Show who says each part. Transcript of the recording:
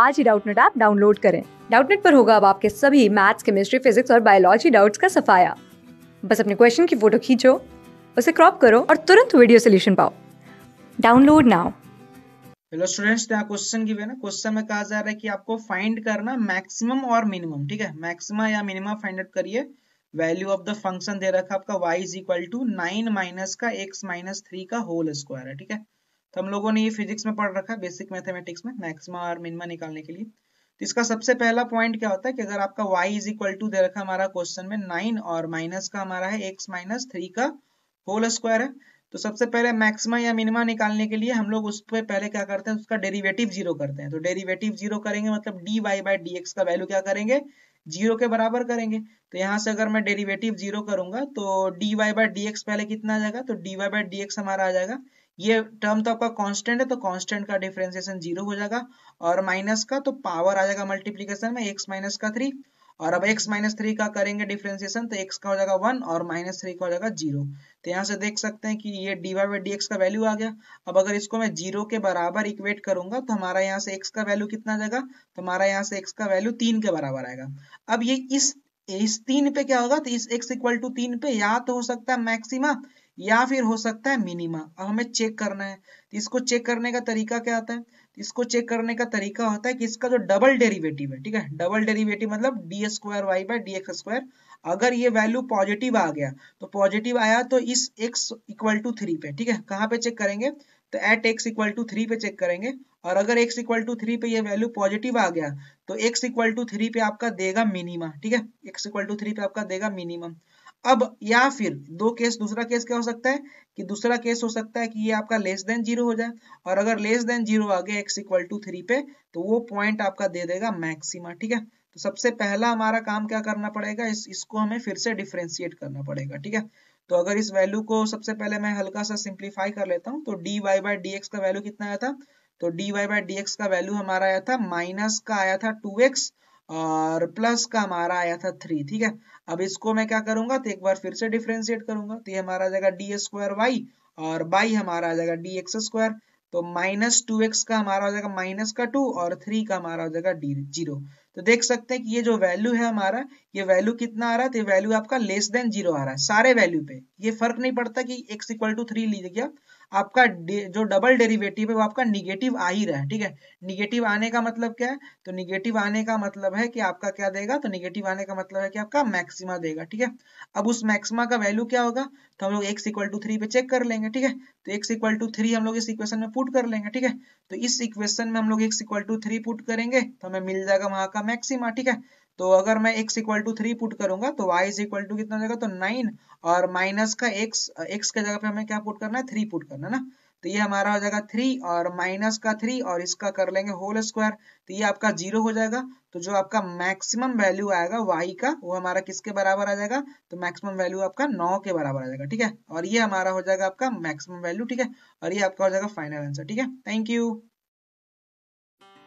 Speaker 1: आज ही Doubtnut app download करें डाउटनेट पर होगा अब आपके सभी मैथ्स केमिस्ट्री फिजिक्स और बायोलॉजी डाउट्स का सफाया बस अपने क्वेश्चन की फोटो खींचो उसे क्रॉप करो और तुरंत वीडियो सोल्यूशन पाओ डाउनलोड नाउ हेलो स्टूडेंट्स तो यहाँ क्वेश्चन की ना क्वेश्चन में कहा जा रहा है कि आपको फाइंड करना मैक्सिमम और मिनिमम ठीक है मैक्सिमा या मिनिमम फाइंड आउट करिए वैल्यू ऑफ द फंक्शन दे रखा आपका y is equal to nine minus का x माइनस थ्री का होल स्क्वायर है ठीक है तो हम लोगों ने ये फिजिक्स में पढ़ रखा है बेसिक मैथमेटिक्स में मैक्सिमा और मिनिमा निकालने के लिए तो इसका सबसे पहला पॉइंट क्या होता है कि अगर आपका वाई इज इक्वल टू दे रखा हमारा क्वेश्चन में नाइन और माइनस का हमारा है एक्स माइनस थ्री का होल स्क्वायर है तो सबसे पहले मैक्सिमा या मिनिमा निकालने के लिए हम लोग उस पर पहले क्या करते हैं उसका डेरिवेटिव जीरो करते हैं तो डेरिवेटिव जीरो करेंगे मतलब d y by d x का वैल्यू क्या करेंगे जीरो के बराबर करेंगे तो यहाँ से अगर मैं डेरिवेटिव जीरो करूंगा तो d y by d x पहले कितना आ जाएगा तो d y by d x हमारा आ जाएगा ये टर्म तो आपका कांस्टेंट है तो कांस्टेंट का डिफरेंशिएशन जीरो हो जाएगा और माइनस का तो पावर आ जाएगा मल्टीप्लीकेशन में एक्स माइनस का थ्री और अब x माइनस थ्री का करेंगे डिफ्रेंसिएशन तो x का हो जाएगा वन और माइनस थ्री का हो जाएगा जीरो तो यहाँ से देख सकते हैं कि ये d y by d x का वैल्यू आ गया अब अगर इसको मैं जीरो के बराबर इक्वेट करूंगा तो हमारा यहाँ से x का वैल्यू कितना आ जाएगा तो हमारा यहाँ से x का वैल्यू तीन के बराबर आएगा अब ये इस इस तीन पे क्या होगा तो इस x इक्वल टू तीन पे या तो हो सकता है मैक्सिमा या फिर हो सकता है मिनिमा अब हमें चेक करना है तो इसको चेक करने का तरीका क्या आता है इसको चेक करने का तरीका होता है कि इसका जो डबल डेरिवेटिव है ठीक है डबल डेरिवेटिव मतलब d square y by d x square अगर ये वैल्यू पॉजिटिव आ गया तो पॉजिटिव आया तो इस एक्स इक्वल टू थ्री पे ठीक है कहाँ पे चेक करेंगे तो at x equal to three पे चेक करेंगे और अगर एक्स इक्वल टू थ्री पे ये वैल्यू पॉजिटिव आ गया तो एक्स इक्वल टू थ्री पे आपका देगा मिनिमम ठीक है एक्स इक्वल टू थ्री पे आपका देगा मिनिमम अब या फिर दो केस दूसरा केस क्या हो सकता है कि दूसरा केस हो सकता है कि ये आपका लेस देन जीरो हो जाए और अगर लेस देन जीरो आ गया एक्स इक्वल टू थ्री पे तो वो पॉइंट आपका दे देगा मैक्सिमा ठीक है तो सबसे पहला हमारा काम क्या करना पड़ेगा इस, इसको हमें फिर से डिफ्रेंशिएट करना पड़ेगा ठीक है तो अगर इस वैल्यू को सबसे पहले मैं हल्का सा सिंप्लीफाई कर लेता हूँ तो d y by d x का वैल्यू कितना आया था तो d y by d x का वैल्यू हमारा आया था माइनस का आया था टू एक्स और प्लस का हमारा आया था थ्री ठीक है अब इसको मैं क्या करूंगा तो एक बार फिर से डिफ्रेंशिएट करूंगा तो ये हमारा आ जाएगा डी स्क्वायर वाई और बाई हमारा आ जाएगा डी एक्स स्क्वायर तो माइनस टू एक्स का हमारा हो जाएगा माइनस का टू और थ्री का हमारा हो जाएगा डी जीरो तो देख सकते हैं कि ये जो वैल्यू है हमारा ये वैल्यू कितना आ रहा है तो वैल्यू आपका लेस देन जीरो आ रहा है सारे वैल्यू पे ये फर्क नहीं पड़ता कि एक्स इक्वल टू थ्री लीजिए आपका जो डबल डेरिवेटिव है वो आपका निगेटिव आ ही रहा है ठीक है निगेटिव आने का मतलब क्या है तो निगेटिव आने का मतलब है कि आपका क्या देगा तो निगेटिव आने का मतलब है कि आपका मैक्सिमा देगा ठीक है अब उस मैक्सिमा का वैल्यू क्या होगा तो हम लोग एक्स इक्वल टू थ्री पे चेक कर लेंगे ठीक है तो एक्स इक्वल टू थ्री हम लोग इस इक्वेशन में पुट कर लेंगे ठीक है तो इस इक्वेशन में हम लोग x equal to three put करेंगे तो हमें मिल जाएगा वहां का मैक्सिमा ठीक है तो अगर मैं x equal to three put करूंगा तो y इज इक्वल टू कितना जाएगा तो नाइन और माइनस का x x के जगह पे हमें क्या पुट करना है थ्री पुट करना है ना तो ये हमारा हो जाएगा थ्री और माइनस का थ्री और इसका कर लेंगे होल स्क्वायर तो ये आपका जीरो हो जाएगा तो जो आपका मैक्सिमम वैल्यू आएगा वाई का वो हमारा किसके बराबर आ जाएगा तो मैक्सिमम वैल्यू आपका नौ के बराबर आ जाएगा ठीक है और ये हमारा हो जाएगा आपका मैक्सिमम वैल्यू ठीक है और ये आपका हो जाएगा फाइनल आंसर ठीक है थैंक यू